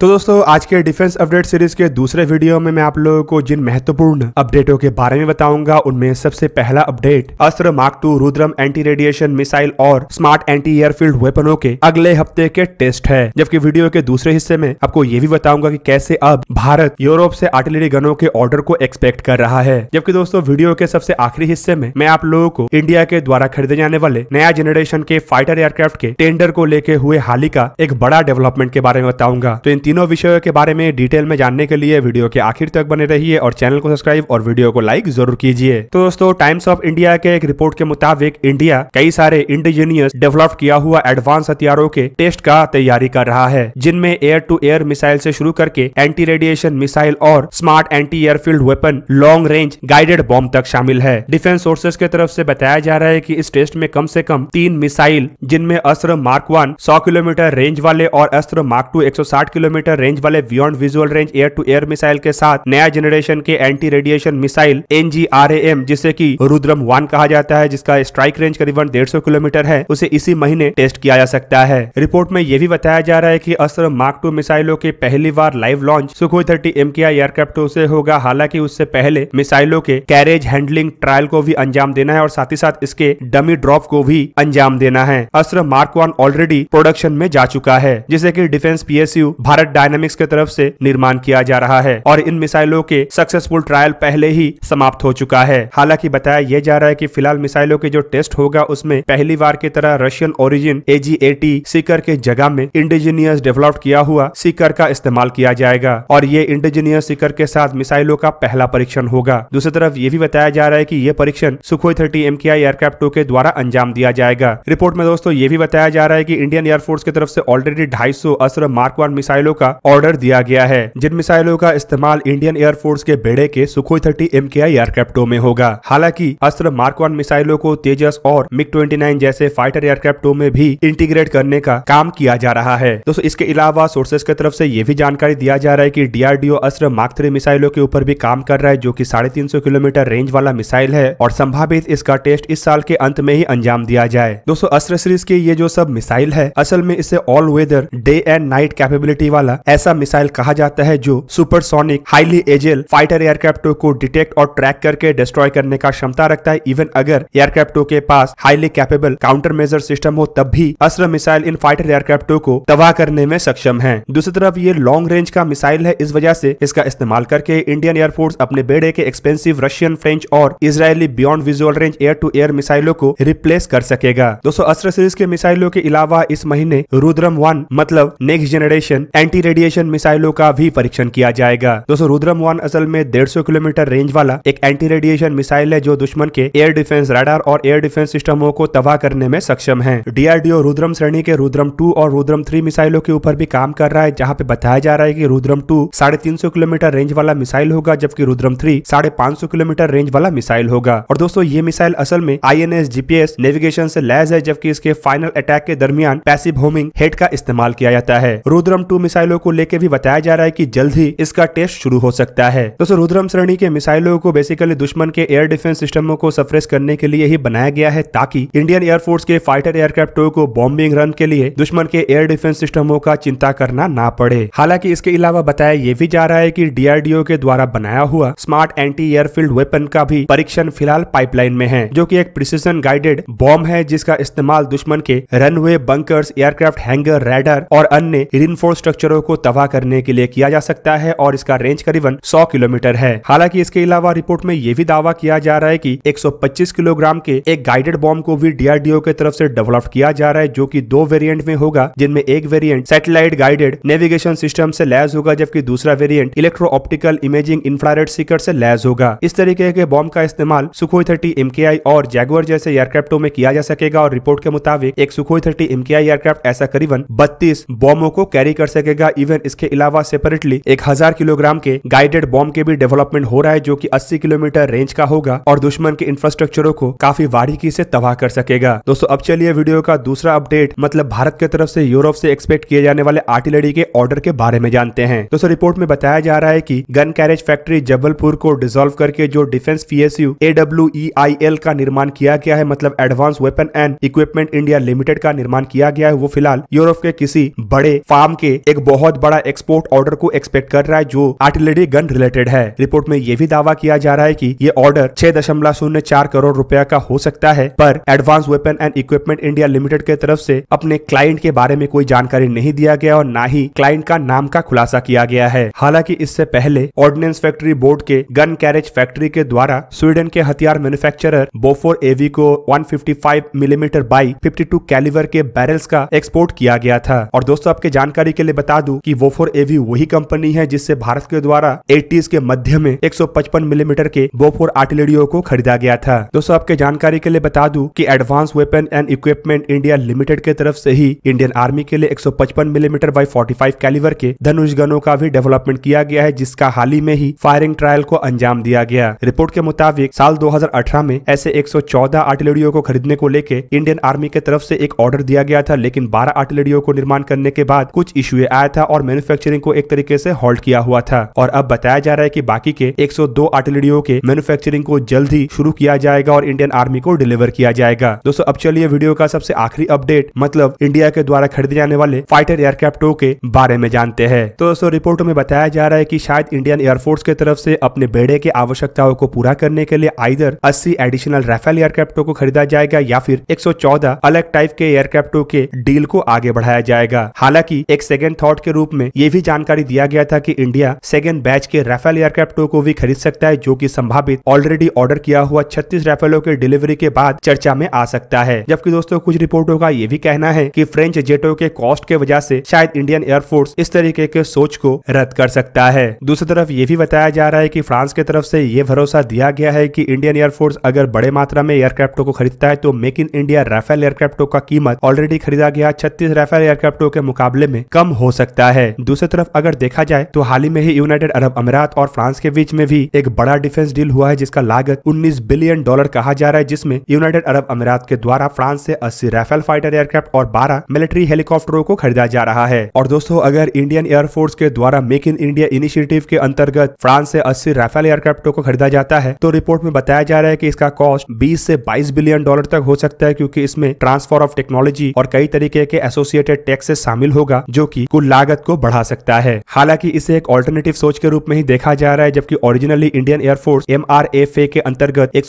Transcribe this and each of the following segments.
तो दोस्तों आज के डिफेंस अपडेट सीरीज के दूसरे वीडियो में मैं आप लोगों को जिन महत्वपूर्ण अपडेटों के बारे में बताऊंगा उनमें सबसे पहला update Astra mark two Rudram anti radiation missile और स्मार्ट एंटी एयरफील्ड वेपनों के अगले हफ्ते के टेस्ट है जबकि वीडियो के दूसरे हिस्से में आपको ये भी बताऊंगा की कैसे अब भारत यूरोप से आर्टिलरी गनों के ऑर्डर को एक्सपेक्ट कर रहा है जबकि दोस्तों वीडियो के सबसे आखिरी हिस्से में मैं आप लोगों को इंडिया के द्वारा खरीदे जाने वाले नया जनरेशन के फाइटर एयरक्राफ्ट के टेंडर को लेके हुए हाल ही का एक बड़ा डेवलपमेंट के बारे में बताऊंगा तो तीनों विषयों के बारे में डिटेल में जानने के लिए वीडियो के आखिर तक बने रहिए और चैनल को सब्सक्राइब और वीडियो को लाइक जरूर कीजिए तो दोस्तों टाइम्स ऑफ इंडिया के एक रिपोर्ट के मुताबिक इंडिया कई सारे इंडिजीनियस डेवलप किया हुआ एडवांस हथियारों के टेस्ट का तैयारी कर रहा है जिनमें एयर टू एयर मिसाइल से शुरू करके एंटी रेडिएशन मिसाइल और smart anti airfield weapon long range guided bomb तक शामिल है डिफेंस सोर्सेज के तरफ से बताया जा रहा है कि इस टेस्ट में कम से कम तीन मिसाइल जिनमें अस्त्र मार्क वन सौ किलोमीटर रेंज वाले और अस्त्र मार्क टू एक किलोमीटर किलोमीटर रेंज वाले beyond visual range air to air missile के साथ नया जनरेशन के एंटी रेडिएशन मिसाइल एन जिसे की रुद्रम वन कहा जाता है जिसका स्ट्राइक रेंज करीबन डेढ़ किलोमीटर है उसे इसी महीने टेस्ट किया जा सकता है रिपोर्ट में यह भी बताया जा रहा है की अस्त्र मार्क टू मिसाइलों के पहली बार live launch Sukhoi thirty M के एयरक्राफ्ट से होगा हालांकि उससे पहले मिसाइलों के कैरेज हैंडलिंग ट्रायल को भी अंजाम देना है और साथ ही साथ इसके डमी ड्रॉप को भी अंजाम देना है अस्त्र मार्क वन ऑलरेडी प्रोडक्शन में जा चुका है जिसे की डिफेंस पीएसयू भारत भारत के तरफ से निर्माण किया जा रहा है और इन मिसाइलों के सक्सेसफुल ट्रायल पहले ही समाप्त हो चुका है हालांकि बताया यह जा रहा है की फिलहाल मिसाइलों के जो टेस्ट होगा उसमें पहली बार की तरह रशियन ओरिजिन एजी एटी सीकर के जगह में इंडिजीनियस डेवलप किया हुआ सीकर का इस्तेमाल किया जाएगा और ये इंडिजीनियस सीकर के साथ मिसाइलों का पहला परीक्षण होगा दूसरी तरफ ये भी बताया जा रहा है की ये परीक्षण Sukhoi thirty M aircraft two के द्वारा अंजाम दिया जाएगा रिपोर्ट में दोस्तों ये भी बताया जा रहा है की इंडियन एयरफोर्स की तरफ से ऑलरेडी ढाई अस्त्र मार्क वन मिसाइलों का ऑर्डर दिया गया है जिन मिसाइलों का इस्तेमाल इंडियन एयरफोर्स के बेड़े के सुखोई थर्टी एम के आई एयरक्राफ्टों में होगा हालांकि अस्त्र मार्क वन मिसाइलों को तेजस और मिग ट्वेंटी नाइन जैसे फाइटर एयरक्राफ्टों में भी इंटीग्रेट करने का काम किया जा रहा है दोस्तों इसके अलावा सोर्सेज की तरफ ऐसी ये भी जानकारी दिया जा रहा है की डीआरडीओ अस्त्र मार्क थ्री मिसाइलों के ऊपर भी काम कर रहा है जो की साढ़े किलोमीटर रेंज वाला मिसाइल है और संभावित इसका टेस्ट इस साल के अंत में ही अंजाम दिया जाए दोस्तों अस्त्र सीरीज के ये जो सब मिसाइल है असल में इसे all weather day and night capability वाले वाला ऐसा मिसाइल कहा जाता है जो सुपरसोनिक हाईली एजेल फाइटर एयरक्राफ्टो को डिटेक्ट और ट्रैक करके डिस्ट्रॉय करने का क्षमता रखता है इवन अगर एयरक्राफ्टों के पास highly capable counter measure system हो तब भी अस्त्र मिसाइल इन फाइटर एयरक्राफ्टों को तबाह करने में सक्षम है दूसरी तरफ ये लॉन्ग रेंज का मिसाइल है इस वजह से इसका इस्तेमाल करके इंडियन एयरफोर्स अपने बेड़े के एक्सपेंसिव रशियन फ्रेंच और Israeli beyond visual range air to air मिसाइलों को रिप्लेस कर सकेगा दोस्तों अस्त्र सीरीज के मिसाइलों के अलावा इस महीने रुद्रम वन मतलब next generation and anti radiation मिसाइलों का भी परीक्षण किया जाएगा दोस्तों रुद्रम वन असल में डेढ़ किलोमीटर रेंज वाला एक एंटी रेडिएशन मिसाइल है जो दुश्मन के एयर डिफेंस राडार और एयर डिफेंस सिस्टमों को तबाह करने में सक्षम है डीआरडीओ रुद्रम श्रेणी के रुद्रम टू और रुद्रम थ्री मिसाइलों के ऊपर भी काम कर रहा है जहाँ पे बताया जा रहा है की रुद्रम टू साढ़े तीन सौ किलोमीटर रेंज वाला मिसाइल होगा जबकि रुद्रम थ्री साढ़े पांच सौ किलोमीटर रेंज वाला मिसाइल होगा और दोस्तों ये मिसाइल असल में I N S GPS navigation से लैस है जबकि इसके फाइनल अटैक के दरमियान पैसिव होमिंग हेड का इस्तेमाल किया जाता है रुद्रम टू मिसाइल मिसाइलों को लेकर भी बताया जा रहा है की जल्द ही इसका टेस्ट शुरू हो सकता है दोस्तों रुद्रम श्रेणी के मिसाइलों को बेसिकली दुश्मन के एयर डिफेंस सिस्टमों को सफ्रेस करने के लिए ही बनाया गया है ताकि इंडियन एयरफोर्स के फाइटर एयरक्राफ्ट को बॉम्बिंग रन के लिए दुश्मन के एयर डिफेंस सिस्टमों का चिंता करना ना पड़े हालांकि इसके अलावा बताया ये भी जा रहा है कि डीआरडीओ के द्वारा बनाया हुआ स्मार्ट एंटी एयरफील्ड वेपन का भी परीक्षण फिलहाल पाइपलाइन में है जो कि एक प्रिसीजन गाइडेड बॉम्ब है जिसका इस्तेमाल दुश्मन के runway bunker aircraft hangar radar और अन्य रिनफोर्स स्ट्रक्चर हेलीकॉप्टरों को तबाह करने के लिए किया जा सकता है और इसका रेंज करीबन 100 किलोमीटर है हालांकि इसके अलावा रिपोर्ट में यह भी दावा किया जा रहा है कि 125 किलोग्राम के एक गाइडेड बॉम्ब को भी डीआरडीओ के तरफ से डेवलप किया जा रहा है जो की दो वेरियंट में होगा जिनमें एक variant satellite guided navigation system से लैस होगा जबकि दूसरा variant electro optical imaging infrared seeker से लैस होगा इस तरीके के बॉम्ब का इस्तेमाल सुखोई थर्टी एमकेआई और जैगुअर जैसे एयरक्राफ्टो में किया जा सकेगा और रिपोर्ट के मुताबिक एक सुखोई थर्टी एमकेआई एयरक्राफ्ट ऐसा करीबन बत्तीस बॉम्बों को कैरी कर सकेगा रहेगा इवन इसके अलावा सेपरेटली एक हजार किलोग्राम के गाइडेड बॉम्ब के भी डेवलपमेंट हो रहा है जो की अस्सी किलोमीटर रेंज का होगा और दुश्मन के इंफ्रास्ट्रक्चरों को काफी बारीकी से तबाह कर सकेगा दोस्तों अब चलिए वीडियो का दूसरा अपडेट मतलब भारत की तरफ से यूरोप से एक्सपेक्ट किए जाने वाले आर्टिलरी के ऑर्डर के बारे में जानते हैं दोस्तों रिपोर्ट में बताया जा रहा है की गन कैरेज फैक्ट्री जबलपुर को डिजोल्व करके जो डिफेंस पी एस का निर्माण किया गया है मतलब advance weapon and equipment India limited का निर्माण किया गया है वो फिलहाल यूरोप के किसी बड़े फार्म के एक बहुत बड़ा एक्सपोर्ट ऑर्डर को एक्सपेक्ट कर रहा है जो आर्टिलरी गन रिलेटेड है रिपोर्ट में यह भी दावा किया जा रहा है की ये ऑर्डर छह करोड़ रूपया का हो सकता है पर advance weapon and equipment India limited के तरफ से अपने क्लाइंट के बारे में कोई जानकारी नहीं दिया गया और न ही क्लाइंट का नाम का खुलासा किया गया है हालांकि इससे पहले ऑर्डिनेंस फैक्ट्री बोर्ड के गन कैरेज फैक्ट्री के द्वारा स्वीडन के हथियार मैन्युफैक्चरर बोफोर एवी को 155 मिलीमीटर बाई 52 कैलिवर के बैरल्स का एक्सपोर्ट किया गया था और दोस्तों आपके जानकारी के लिए बता बता दूं कि वोफोर एवी वही कंपनी है जिससे भारत के द्वारा एटीज के मध्य में 155 मिलीमीटर mm के वोफोर आर्टिलरियो को खरीदा गया था दोस्तों आपके जानकारी के लिए बता दूं कि advance weapon and equipment India limited के तरफ से ही इंडियन आर्मी के लिए एक मिलीमीटर बाई फोर्टी कैलिवर के धनुष गनों का भी डेवलपमेंट किया गया है जिसका हाल ही में ही फायरिंग ट्रायल को अंजाम दिया गया रिपोर्ट के मुताबिक साल दो में ऐसे एक सौ को खरीदने को लेकर इंडियन आर्मी के तरफ ऐसी एक ऑर्डर दिया गया था लेकिन बारह आर्टिलरियो को निर्माण करने के बाद कुछ इश्यू आए था और मैन्युफैक्चरिंग को एक तरीके से हॉल्ट किया हुआ था और अब बताया जा रहा है की बाकी के 102 आर्टिलरियों के मैन्युफैक्चरिंग को जल्द ही शुरू किया जाएगा और इंडियन आर्मी को डिलीवर किया जाएगा दोस्तों अब चलिए वीडियो का सबसे आखिरी अपडेट मतलब इंडिया के द्वारा खरीदे जाने वाले फाइटर एयरक्राफ्टों के बारे में जानते हैं तो दोस्तों रिपोर्टों में बताया जा रहा है की शायद इंडियन एयरफोर्स के तरफ से अपने बेड़े की आवश्यकताओं को पूरा करने के लिए आइदर अस्सी एडिशनल राफेल एयरक्राफ्टों को खरीदा जाएगा या फिर एक अलग टाइप के एयरक्राफ्टों के डील को आगे बढ़ाया जाएगा हालांकि एक सेकेंड थॉट रिपोर्ट के रूप में ये भी जानकारी दिया गया था कि इंडिया सेकेंड बैच के राफेल एयरक्राफ्ट को भी खरीद सकता है जो की संभावित ऑलरेडी ऑर्डर किया हुआ छत्तीस राफेलों के डिलीवरी के बाद चर्चा में आ सकता है जबकि दोस्तों कुछ रिपोर्टों का ये भी कहना है की फ्रेंच जेटो के कॉस्ट के वजह ऐसी शायद इंडियन एयरफोर्स इस तरीके के सोच को रद्द कर सकता है दूसरी तरफ ये भी बताया जा रहा है की फ्रांस के तरफ से ये भरोसा दिया गया है की इंडियन एयरफोर्स अगर बड़े मात्रा में एयरक्राफ्टों को खरीदता है तो मेक इन इंडिया राफेल एयरक्राफ्टों का कीमत ऑलरेडी खरीदा गया छत्तीस राफेल एयरक्राफ्टों के मुकाबले में कम हो सकता सकता है दूसरी तरफ अगर देखा जाए तो हाल ही में ही यूनाइटेड अरब अमीरात और फ्रांस के बीच में भी एक बड़ा डिफेंस डील हुआ है जिसका लागत उन्नीस बिलियन डॉलर कहा जा रहा है जिसमें यूनाइटेड अरब अमीरात के द्वारा फ्रांस से अस्सी राफेल फाइटर एयरक्राफ्ट और बारह मिलिट्री हेलीकॉप्टरों को खरीदा जा रहा है और दोस्तों अगर इंडियन एयरफोर्स के द्वारा मेक इन इंडिया इनिशिएटिव के अंतर्गत फ्रांस से अस्सी राफेल एयरक्राफ्टों को खरीदा जाता है तो रिपोर्ट में बताया जा रहा है की इसका कॉस्ट बीस से बाईस बिलियन डॉलर तक हो सकता है क्यूँकी इसमें ट्रांसफर ऑफ टेक्नोलॉजी और कई तरीके के एसोसिएटेड टैक्सेस शामिल होगा जो की कुल लागत को बढ़ा सकता है हालांकि इसे एक ऑल्टरनेटिव सोच के रूप में ही देखा जा रहा है जबकि ओरिजिनली इंडियन एयरफोर्स एम के अंतर्गत एक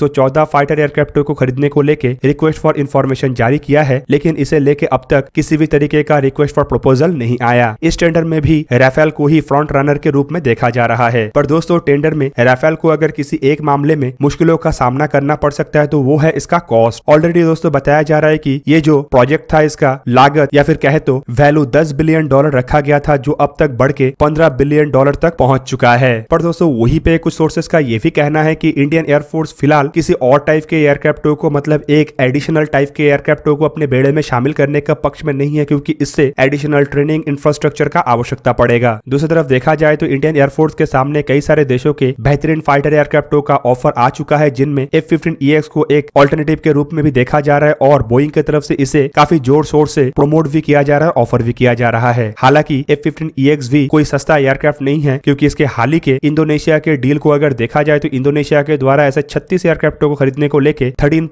फाइटर एयरक्राफ्टों को खरीदने को लेकर रिक्वेस्ट फॉर इन्फॉर्मेशन जारी किया है लेकिन इसे लेके अब तक किसी भी तरीके का रिक्वेस्ट फॉर प्रपोजल नहीं आया इस टेंडर में भी राफेल को ही फ्रंट रनर के रूप में देखा जा रहा है पर दोस्तों टेंडर में राफेल को अगर किसी एक मामले में मुश्किलों का सामना करना पड़ सकता है तो वो है इसका कॉस्ट ऑलरेडी दोस्तों बताया जा रहा है की ये जो प्रोजेक्ट था इसका लागत या फिर कहे तो वैल्यू दस बिलियन डॉलर रखा रखा गया था जो अब तक बढ़ के पंद्रह बिलियन डॉलर तक पहुंच चुका है पर दोस्तों वही पे कुछ सोर्सेस का ये भी कहना है कि इंडियन एयरफोर्स फिलहाल किसी और टाइप के एयरक्राफ्टों को मतलब एक एडिशनल टाइप के एयरक्राफ्टों को अपने बेड़े में शामिल करने का पक्ष में नहीं है क्योंकि इससे एडिशनल ट्रेनिंग इंफ्रास्ट्रक्चर का आवश्यकता पड़ेगा दूसरी तरफ देखा जाए तो इंडियन एयरफोर्स के सामने कई सारे देशों के बेहतरीन फाइटर एयरक्राफ्टों का ऑफर आ चुका है जिनमें एफ फिफ्टीन को एक ऑल्टरनेटिव के रूप में भी देखा जा रहा है और बोइंग की तरफ से इसे काफी जोर शोर से प्रमोट भी किया जा रहा है ऑफर भी किया जा रहा है हालांकि हालांकि एफ फिफ्टीन ई कोई सस्ता एयरक्राफ्ट नहीं है क्योंकि इसके हाल ही के इंडोनेशिया के डील को अगर देखा जाए तो इंडोनेशिया के द्वारा ऐसे छत्तीस एयरक्राफ्टों को खरीदने को लेकर थर्टीन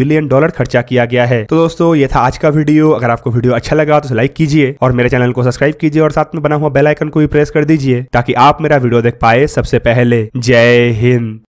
बिलियन डॉलर खर्चा किया गया है तो दोस्तों ये था आज का वीडियो अगर आपको वीडियो अच्छा लगा तो लाइक कीजिए और मेरे चैनल को सब्सक्राइब कीजिए और साथ में बना हुआ बेलाइकन को भी प्रेस कर दीजिए ताकि आप मेरा वीडियो देख पाए सबसे पहले जय हिंद